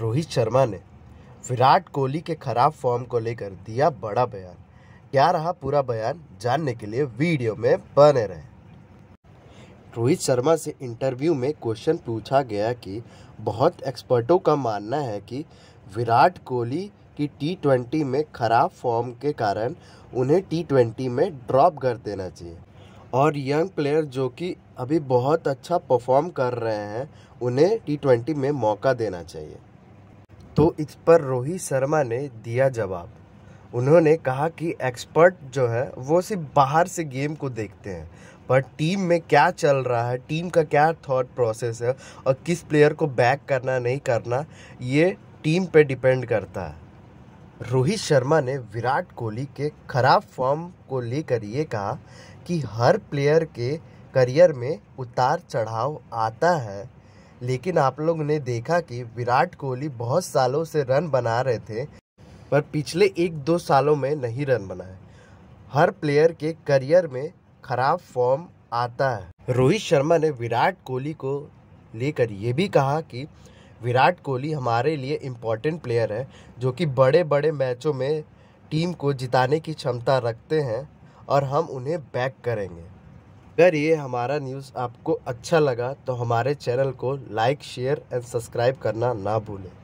रोहित शर्मा ने विराट कोहली के खराब फॉर्म को लेकर दिया बड़ा बयान क्या रहा पूरा बयान जानने के लिए वीडियो में बने रहें रोहित शर्मा से इंटरव्यू में क्वेश्चन पूछा गया कि बहुत एक्सपर्टों का मानना है कि विराट कोहली की टी ट्वेंटी में खराब फॉर्म के कारण उन्हें टी ट्वेंटी में ड्रॉप कर देना चाहिए और यंग प्लेयर जो कि अभी बहुत अच्छा परफॉर्म कर रहे हैं उन्हें टी ट्वेंटी में मौका देना चाहिए तो इस पर रोहित शर्मा ने दिया जवाब उन्होंने कहा कि एक्सपर्ट जो है वो सिर्फ बाहर से गेम को देखते हैं पर टीम में क्या चल रहा है टीम का क्या थॉट प्रोसेस है और किस प्लेयर को बैक करना नहीं करना ये टीम पे डिपेंड करता है रोहित शर्मा ने विराट कोहली के खराब फॉर्म को लेकर ये कहा कि हर प्लेयर के करियर में उतार चढ़ाव आता है लेकिन आप लोग ने देखा कि विराट कोहली बहुत सालों से रन बना रहे थे पर पिछले एक दो सालों में नहीं रन बनाए हर प्लेयर के करियर में खराब फॉर्म आता है रोहित शर्मा ने विराट कोहली को लेकर ये भी कहा कि विराट कोहली हमारे लिए इम्पॉर्टेंट प्लेयर है जो कि बड़े बड़े मैचों में टीम को जिताने की क्षमता रखते हैं और हम उन्हें बैक करेंगे अगर ये हमारा न्यूज़ आपको अच्छा लगा तो हमारे चैनल को लाइक शेयर एंड सब्सक्राइब करना ना भूलें